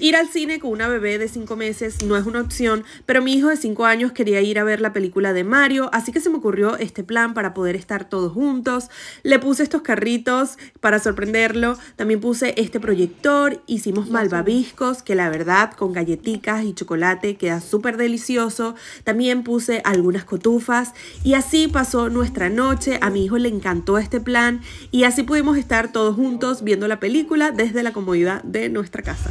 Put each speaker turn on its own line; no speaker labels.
Ir al cine con una bebé de 5 meses no es una opción, pero mi hijo de 5 años quería ir a ver la película de Mario, así que se me ocurrió este plan para poder estar todos juntos. Le puse estos carritos para sorprenderlo, también puse este proyector, hicimos malvaviscos, que la verdad con galletitas y chocolate queda súper delicioso. También puse algunas cotufas y así pasó nuestra noche. A mi hijo le encantó este plan y así pudimos estar todos juntos viendo la película desde la comodidad de nuestra casa.